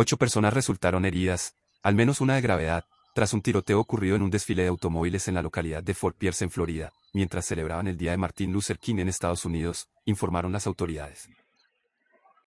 Ocho personas resultaron heridas, al menos una de gravedad, tras un tiroteo ocurrido en un desfile de automóviles en la localidad de Fort Pierce en Florida, mientras celebraban el Día de Martin Luther King en Estados Unidos, informaron las autoridades.